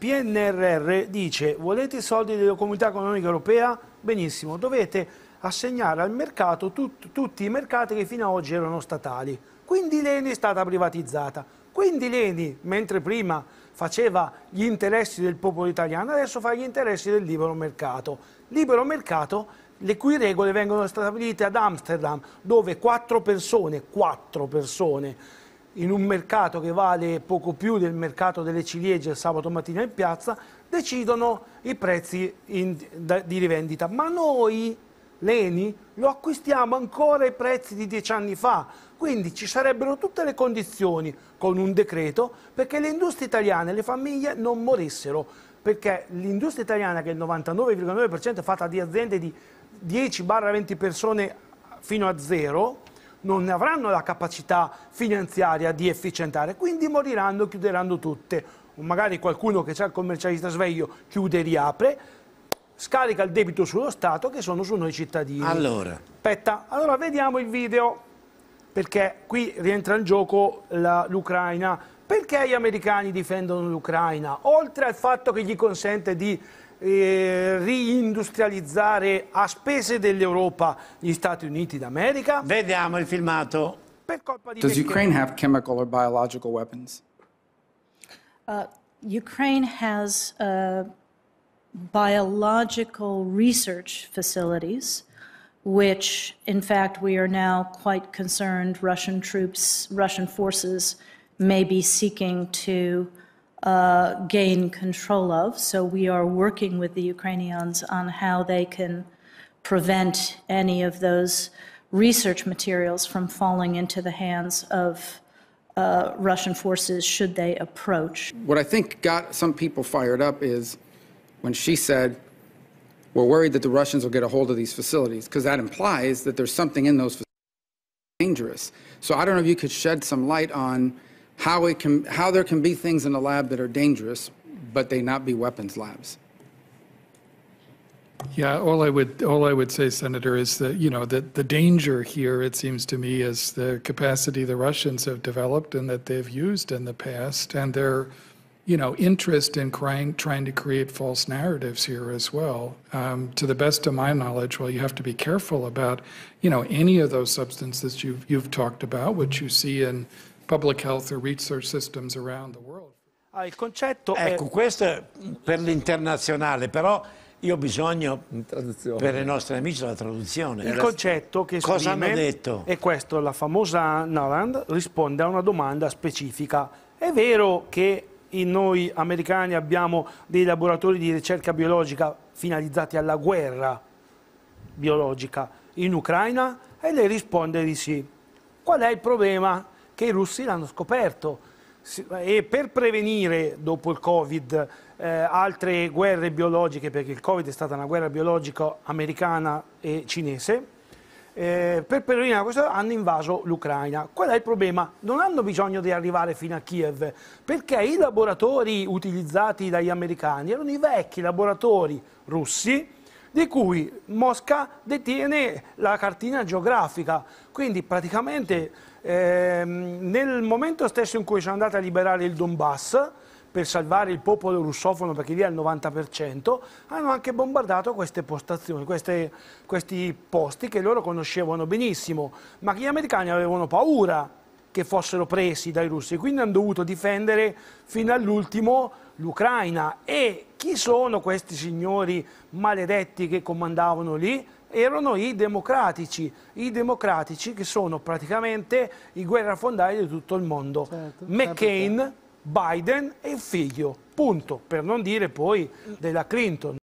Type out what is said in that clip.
PNRR dice volete i soldi della comunità economica europea? Benissimo, dovete assegnare al mercato tut, tutti i mercati che fino ad oggi erano statali. Quindi l'ENI è stata privatizzata. Quindi l'ENI, mentre prima faceva gli interessi del popolo italiano, adesso fa gli interessi del libero mercato. Libero mercato le cui regole vengono stabilite ad Amsterdam, dove quattro persone, quattro persone in un mercato che vale poco più del mercato delle ciliegie il sabato mattina in piazza, decidono i prezzi in, da, di rivendita. Ma noi, l'ENI, lo acquistiamo ancora ai prezzi di dieci anni fa. Quindi ci sarebbero tutte le condizioni con un decreto perché le industrie italiane, le famiglie non morissero. Perché l'industria italiana, che è il 99,9% è fatta di aziende di 10-20 persone fino a zero, non ne avranno la capacità finanziaria di efficientare, quindi moriranno, chiuderanno tutte. O magari qualcuno che c'è il commercialista sveglio chiude e riapre, scarica il debito sullo Stato che sono su noi cittadini. Allora. Aspetta, allora vediamo il video, perché qui rientra in gioco l'Ucraina. Perché gli americani difendono l'Ucraina? Oltre al fatto che gli consente di eh, riindustrializzare a spese dell'Europa gli Stati Uniti d'America? Vediamo il filmato. Per colpa di Does perché? Ukraine have chemical or biological weapons? Uh, Ukraine has uh, biological research facilities. which in fact we are now quite concerned Russian troops, Russian forces may be seeking to uh, gain control of. So we are working with the Ukrainians on how they can prevent any of those research materials from falling into the hands of uh, Russian forces should they approach. What I think got some people fired up is when she said, we're worried that the Russians will get a hold of these facilities, because that implies that there's something in those facilities dangerous. So I don't know if you could shed some light on how, it can, how there can be things in a lab that are dangerous, but they not be weapons labs. Yeah, all I would all I would say, Senator, is that you know that the danger here, it seems to me, is the capacity the Russians have developed and that they've used in the past, and their, you know, interest in crying, trying to create false narratives here as well. Um, to the best of my knowledge, well, you have to be careful about, you know, any of those substances you've you've talked about, which you see in public health or research systems around the world. Ah, il concetto ecco, è... questo è per l'internazionale, però io ho bisogno per i nostri amici della traduzione. Il concetto che Cosa hanno detto? è questo, la famosa Naland risponde a una domanda specifica. È vero che noi americani abbiamo dei laboratori di ricerca biologica finalizzati alla guerra biologica in Ucraina? E lei risponde di sì. Qual è il problema? che i russi l'hanno scoperto. E per prevenire dopo il Covid eh, altre guerre biologiche, perché il Covid è stata una guerra biologica americana e cinese, eh, per prevenire questo hanno invaso l'Ucraina. Qual è il problema? Non hanno bisogno di arrivare fino a Kiev, perché i laboratori utilizzati dagli americani erano i vecchi laboratori russi di cui Mosca detiene la cartina geografica. Quindi praticamente eh, nel momento stesso in cui sono andati a liberare il Donbass, per salvare il popolo russofono, perché lì è il 90%, hanno anche bombardato queste postazioni, queste, questi posti che loro conoscevano benissimo, ma che gli americani avevano paura che fossero presi dai russi, quindi hanno dovuto difendere fino all'ultimo l'Ucraina e chi sono questi signori maledetti che comandavano lì? Erano i democratici, i democratici che sono praticamente i guerrafondai di tutto il mondo. Certo, eh, McCain, certo. Biden e il figlio, punto, per non dire poi della Clinton.